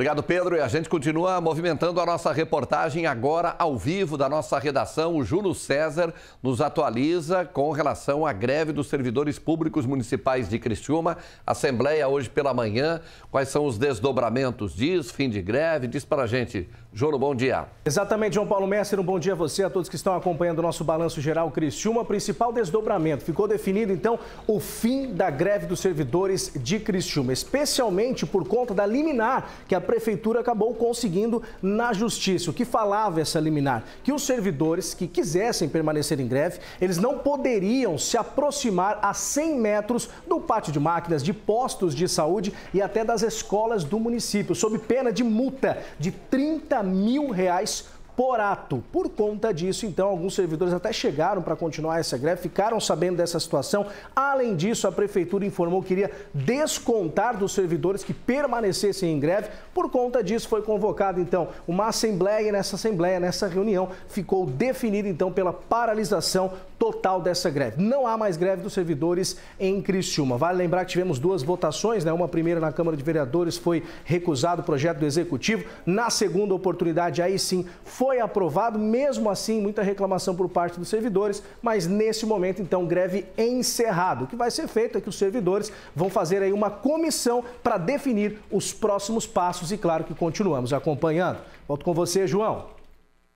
Obrigado, Pedro. E a gente continua movimentando a nossa reportagem agora ao vivo da nossa redação. O Júlio César nos atualiza com relação à greve dos servidores públicos municipais de Criciúma. Assembleia hoje pela manhã. Quais são os desdobramentos diz Fim de greve? Diz para a gente. Júlio, bom dia. Exatamente, João Paulo Mestre. Um bom dia a você, a todos que estão acompanhando o nosso Balanço Geral Criciúma. Principal desdobramento. Ficou definido, então, o fim da greve dos servidores de Criciúma, especialmente por conta da liminar que a prefeitura acabou conseguindo na justiça. O que falava essa liminar? Que os servidores que quisessem permanecer em greve, eles não poderiam se aproximar a 100 metros do pátio de máquinas, de postos de saúde e até das escolas do município, sob pena de multa de 30 mil reais por ato. Por conta disso, então, alguns servidores até chegaram para continuar essa greve, ficaram sabendo dessa situação. Além disso, a prefeitura informou que iria descontar dos servidores que permanecessem em greve. Por conta disso, foi convocada, então, uma assembleia e nessa assembleia, nessa reunião, ficou definida, então, pela paralisação total dessa greve. Não há mais greve dos servidores em Criciúma. Vale lembrar que tivemos duas votações, né? Uma primeira na Câmara de Vereadores foi recusado o projeto do Executivo. Na segunda oportunidade, aí sim, foi aprovado, mesmo assim, muita reclamação por parte dos servidores, mas nesse momento, então, greve encerrada. O que vai ser feito é que os servidores vão fazer aí uma comissão para definir os próximos passos e, claro, que continuamos acompanhando. Volto com você, João.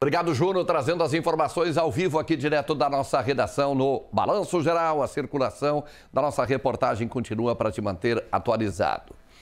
Obrigado, Juno, trazendo as informações ao vivo aqui direto da nossa redação no Balanço Geral. A circulação da nossa reportagem continua para te manter atualizado.